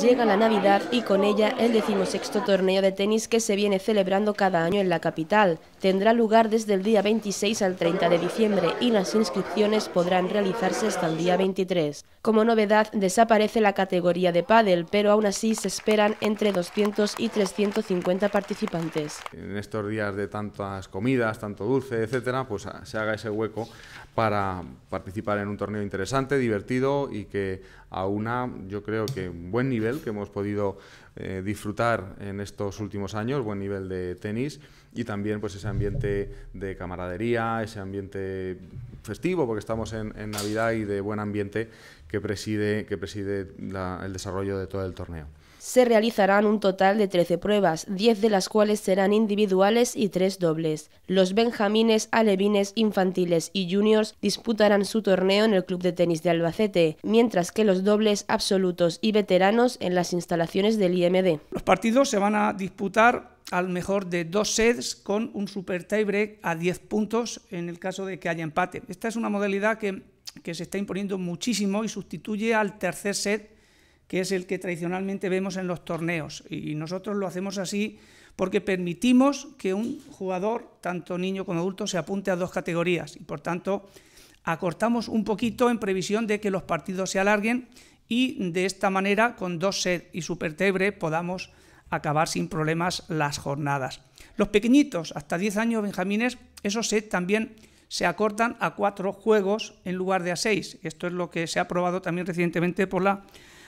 Llega la Navidad y con ella el decimosexto torneo de tenis que se viene celebrando cada año en la capital. Tendrá lugar desde el día 26 al 30 de diciembre y las inscripciones podrán realizarse hasta el día 23. Como novedad desaparece la categoría de pádel, pero aún así se esperan entre 200 y 350 participantes. En estos días de tantas comidas, tanto dulce, etcétera, pues ah, se haga ese hueco para participar en un torneo interesante, divertido y que a una yo creo que un buen nivel que hemos podido eh, disfrutar en estos últimos años, buen nivel de tenis y también pues ese ambiente de camaradería, ese ambiente festivo, porque estamos en, en Navidad y de buen ambiente que preside, que preside el desarrollo de todo el torneo. Se realizarán un total de 13 pruebas, 10 de las cuales serán individuales y 3 dobles. Los benjamines, alevines, infantiles y juniors disputarán su torneo en el Club de Tenis de Albacete, mientras que los dobles absolutos y veteranos en las instalaciones del los partidos se van a disputar al mejor de dos sets con un super tiebreak a 10 puntos en el caso de que haya empate. Esta es una modalidad que, que se está imponiendo muchísimo y sustituye al tercer set que es el que tradicionalmente vemos en los torneos. Y nosotros lo hacemos así porque permitimos que un jugador, tanto niño como adulto, se apunte a dos categorías y por tanto acortamos un poquito en previsión de que los partidos se alarguen y de esta manera con dos set y super supertebre podamos acabar sin problemas las jornadas. Los pequeñitos, hasta 10 años benjamines, esos set también se acortan a cuatro juegos en lugar de a seis. Esto es lo que se ha aprobado también recientemente por la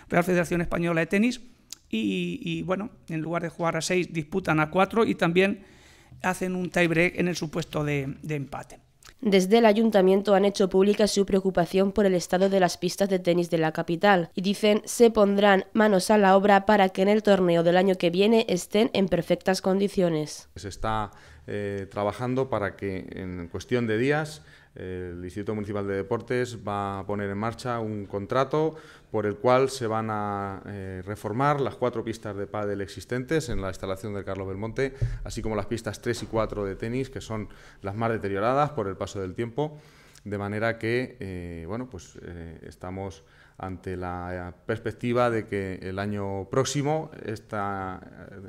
Real Federación Española de Tenis. Y, bueno, en lugar de jugar a seis, disputan a cuatro y también hacen un tie en el supuesto de empate. Desde el ayuntamiento han hecho pública su preocupación por el estado de las pistas de tenis de la capital y dicen se pondrán manos a la obra para que en el torneo del año que viene estén en perfectas condiciones. Se está eh, trabajando para que en cuestión de días el Instituto Municipal de Deportes va a poner en marcha un contrato por el cual se van a eh, reformar las cuatro pistas de pádel existentes en la instalación del Carlos Belmonte, así como las pistas 3 y 4 de tenis, que son las más deterioradas por el paso del tiempo, de manera que eh, bueno, pues, eh, estamos ante la perspectiva de que el año próximo esta,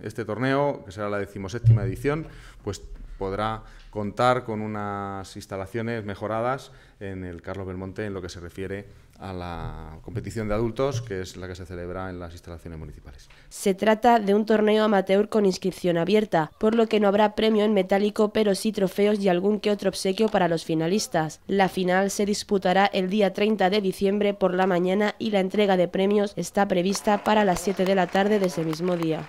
este torneo, que será la decimoséptima edición, pues podrá contar con unas instalaciones mejoradas en el Carlos Belmonte en lo que se refiere a la competición de adultos, que es la que se celebra en las instalaciones municipales. Se trata de un torneo amateur con inscripción abierta, por lo que no habrá premio en metálico, pero sí trofeos y algún que otro obsequio para los finalistas. La final se disputará el día 30 de diciembre por la mañana y la entrega de premios está prevista para las 7 de la tarde de ese mismo día.